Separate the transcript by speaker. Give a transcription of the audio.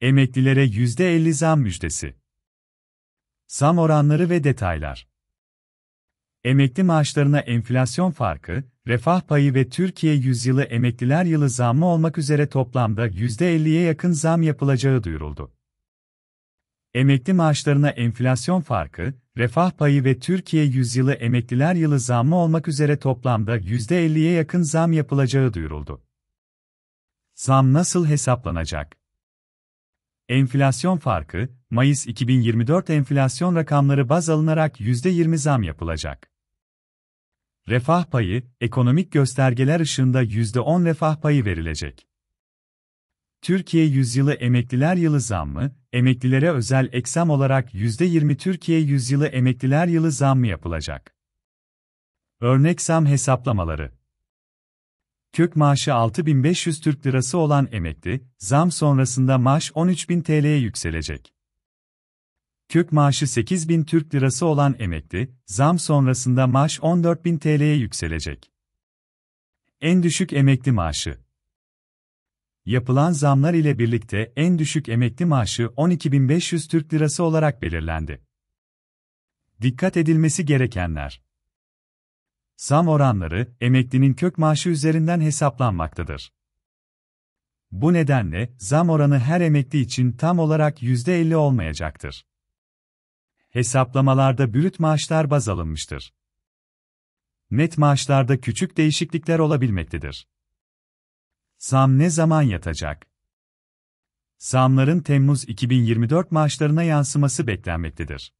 Speaker 1: Emeklilere %50 zam müjdesi. Zam oranları ve detaylar. Emekli maaşlarına enflasyon farkı, refah payı ve Türkiye Yüzyılı Emekliler Yılı zammı olmak üzere toplamda %50'ye yakın zam yapılacağı duyuruldu. Emekli maaşlarına enflasyon farkı, refah payı ve Türkiye Yüzyılı Emekliler Yılı zammı olmak üzere toplamda %50'ye yakın zam yapılacağı duyuruldu. Zam nasıl hesaplanacak? Enflasyon farkı, Mayıs 2024 enflasyon rakamları baz alınarak %20 zam yapılacak. Refah payı, ekonomik göstergeler ışığında %10 refah payı verilecek. Türkiye Yüzyılı Emekliler Yılı Zammı, emeklilere özel eksam olarak %20 Türkiye Yüzyılı Emekliler Yılı Zammı yapılacak. Örnek zam hesaplamaları kök maaşı 6500 Türk Lirası olan emekli, zam sonrasında maaş 13000 TL'ye yükselecek. Kök maaşı 8000 Türk Lirası olan emekli, zam sonrasında maaş 14000 TL'ye yükselecek. En düşük emekli maaşı Yapılan zamlar ile birlikte en düşük emekli maaşı 12500 Türk Lirası olarak belirlendi. Dikkat edilmesi gerekenler zam oranları emeklinin kök maaşı üzerinden hesaplanmaktadır. Bu nedenle zam oranı her emekli için tam olarak %50 olmayacaktır. Hesaplamalarda brüt maaşlar baz alınmıştır. Net maaşlarda küçük değişiklikler olabilmektedir. Zam ne zaman yatacak? Zamların Temmuz 2024 maaşlarına yansıması beklenmektedir.